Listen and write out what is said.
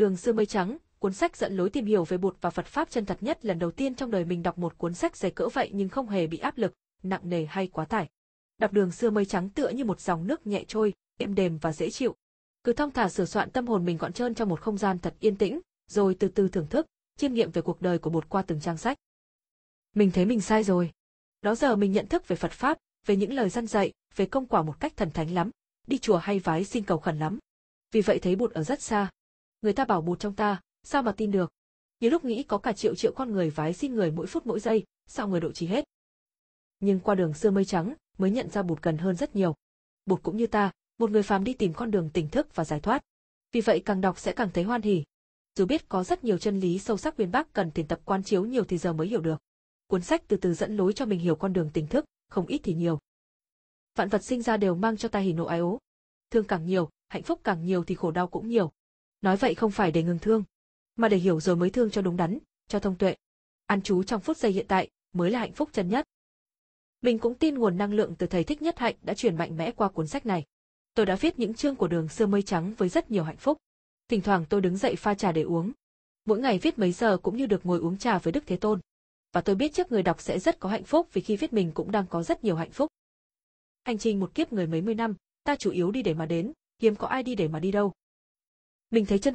Đường xưa mây trắng, cuốn sách dẫn lối tìm hiểu về bột và Phật pháp chân thật nhất lần đầu tiên trong đời mình đọc một cuốn sách dày cỡ vậy nhưng không hề bị áp lực, nặng nề hay quá tải. Đọc đường xưa mây trắng tựa như một dòng nước nhẹ trôi, êm đềm và dễ chịu. Cứ thong thả sửa soạn tâm hồn mình gọn trơn trong một không gian thật yên tĩnh, rồi từ từ thưởng thức, chiêm nghiệm về cuộc đời của bột qua từng trang sách. Mình thấy mình sai rồi. Đó giờ mình nhận thức về Phật pháp, về những lời dân dạy, về công quả một cách thần thánh lắm, đi chùa hay vái xin cầu khẩn lắm. Vì vậy thấy bụt ở rất xa, người ta bảo bụt trong ta, sao mà tin được. Như lúc nghĩ có cả triệu triệu con người vái xin người mỗi phút mỗi giây, sao người độ trí hết. Nhưng qua đường xưa mây trắng, mới nhận ra bụt gần hơn rất nhiều. Bụt cũng như ta, một người phàm đi tìm con đường tỉnh thức và giải thoát. Vì vậy càng đọc sẽ càng thấy hoan hỉ. Dù biết có rất nhiều chân lý sâu sắc nguyên bác cần tiền tập quan chiếu nhiều thì giờ mới hiểu được. Cuốn sách từ từ dẫn lối cho mình hiểu con đường tỉnh thức, không ít thì nhiều. Vạn vật sinh ra đều mang cho ta hỉ nộ ái ố. Thương càng nhiều, hạnh phúc càng nhiều thì khổ đau cũng nhiều nói vậy không phải để ngừng thương, mà để hiểu rồi mới thương cho đúng đắn, cho thông tuệ. Ăn chú trong phút giây hiện tại mới là hạnh phúc chân nhất. Mình cũng tin nguồn năng lượng từ thầy thích nhất hạnh đã truyền mạnh mẽ qua cuốn sách này. Tôi đã viết những chương của đường xưa mây trắng với rất nhiều hạnh phúc. Thỉnh thoảng tôi đứng dậy pha trà để uống. Mỗi ngày viết mấy giờ cũng như được ngồi uống trà với Đức Thế Tôn. Và tôi biết trước người đọc sẽ rất có hạnh phúc vì khi viết mình cũng đang có rất nhiều hạnh phúc. Hành trình một kiếp người mấy mươi năm, ta chủ yếu đi để mà đến, hiếm có ai đi để mà đi đâu mình thấy chân